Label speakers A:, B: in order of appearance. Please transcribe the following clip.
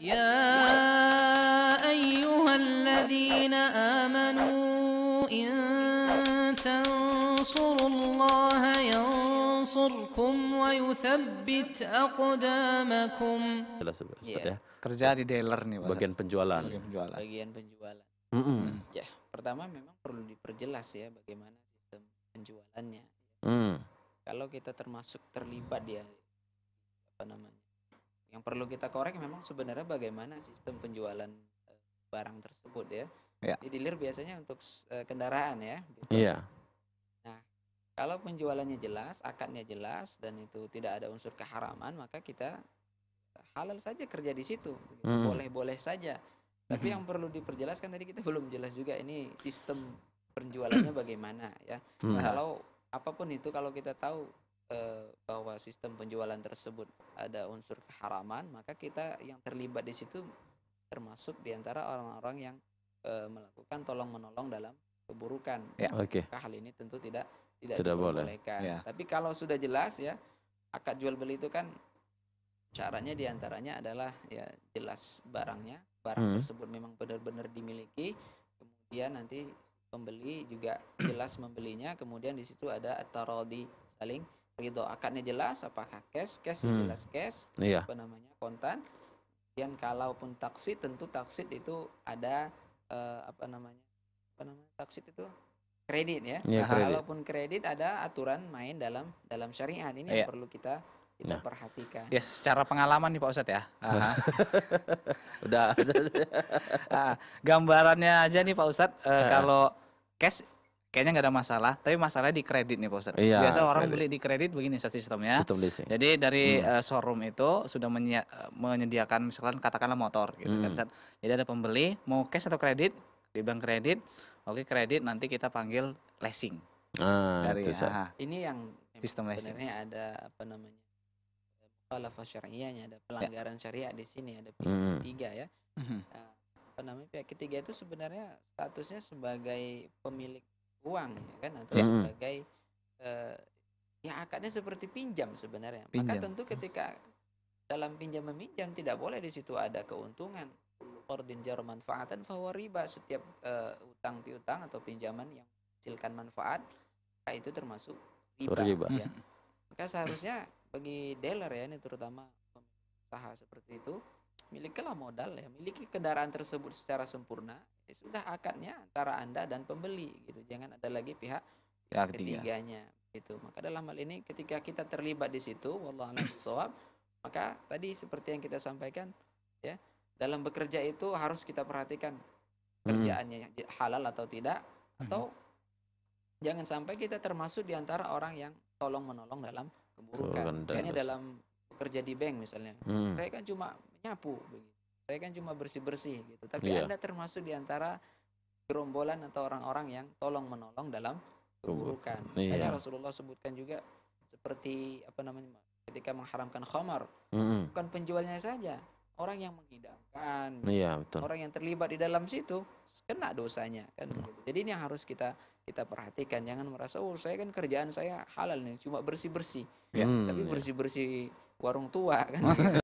A: يا أيها الذين آمنوا إن تنصروا الله ينصركم ويثبت أقدامكم Sudah. kerja di dealer nih Pak. bagian penjualan bagian penjualan bagian penjualan mm ya pertama memang perlu diperjelas ya bagaimana sistem penjualannya mm. kalau kita termasuk terlibat dia apa namanya yang perlu kita korek memang sebenarnya bagaimana sistem penjualan eh, barang tersebut ya. ya. Di dealer biasanya untuk eh, kendaraan ya. Gitu. Iya. Nah, kalau penjualannya jelas, akadnya jelas dan itu tidak ada unsur keharaman, maka kita halal saja kerja di situ. boleh hmm. Boleh-boleh saja. Tapi -hmm. yang perlu diperjelaskan tadi kita belum jelas juga ini sistem penjualannya bagaimana ya. Hmm. kalau apapun itu kalau kita tahu Eh, bahwa sistem penjualan tersebut ada unsur keharaman, maka kita yang terlibat di situ termasuk diantara orang-orang yang e, melakukan tolong menolong dalam keburukan. Ya, Oke. Okay. Hal ini tentu tidak tidak sudah boleh. Ya. Tapi kalau sudah jelas ya akad jual beli itu kan caranya diantaranya adalah ya jelas barangnya, barang hmm. tersebut memang benar-benar dimiliki, kemudian nanti pembeli juga jelas membelinya, kemudian di situ ada atau di saling gitu akadnya jelas apakah cash cash ya hmm. jelas cash iya. apa namanya kontan dan kalaupun taksit tentu taksit itu ada uh, apa namanya apa namanya taksit itu kredit ya, yeah, iya, kredit. kalaupun kredit ada aturan main dalam dalam syariat ini yeah. yang iya. perlu kita kita nah. perhatikan. Ya, secara pengalaman nih Pak Ustadz ya. Udah. nah, gambarannya aja nih Pak Ustadz, uh, kalau cash kayaknya nggak ada masalah tapi masalahnya di kredit nih poster iya, biasa orang beli di kredit begini sistemnya Sistem leasing. jadi dari hmm. uh, showroom itu sudah menye- eh, menyediakan misalkan katakanlah motor gitu kan, hmm. kan jadi ada pembeli mau cash atau kredit di bank kredit oke kredit nanti kita panggil leasing ah, dari itu, ah, ini yang
B: sistem leasing ini
A: ada apa namanya mukhalafah syariahnya ada ya. pelanggaran ya. syariah di sini ada pihak hmm. ketiga ya hmm. Uh, apa namanya pihak ketiga itu sebenarnya statusnya sebagai pemilik uang ya kan atau sebagai uh, ya akadnya seperti pinjam sebenarnya. Pinjam. Maka tentu ketika dalam pinjam meminjam tidak boleh di situ ada keuntungan. Ordin jar manfaatan bahwa riba setiap uh, utang piutang atau pinjaman yang menghasilkan manfaat maka ya itu termasuk riba. riba. Ya. Maka seharusnya bagi dealer ya ini terutama usaha seperti itu milikilah modal ya miliki kendaraan tersebut secara sempurna ya sudah akadnya antara anda dan pembeli gitu jangan ada lagi pihak,
B: ya, ketiganya
A: gitu maka dalam hal ini ketika kita terlibat di situ wallahu a'lam maka tadi seperti yang kita sampaikan ya dalam bekerja itu harus kita perhatikan hmm. kerjaannya hmm. halal atau tidak hmm. atau hmm. jangan sampai kita termasuk di antara orang yang tolong menolong dalam keburukan. Kayaknya dalam kerja di bank misalnya. Hmm. Saya kan cuma nyapu begitu. Saya kan cuma bersih-bersih gitu. Tapi yeah. Anda termasuk di antara gerombolan atau orang-orang yang tolong menolong dalam keburukan. Yeah. Hanya Rasulullah sebutkan juga seperti apa namanya ketika mengharamkan khamar, mm -hmm. bukan penjualnya saja, orang yang menghidangkan, yeah, betul. orang yang terlibat di dalam situ kena dosanya kan mm. begitu. Jadi ini yang harus kita kita perhatikan, jangan merasa oh saya kan kerjaan saya halal nih, cuma bersih-bersih. Ya, mm, tapi iya. bersih-bersih warung tua kan.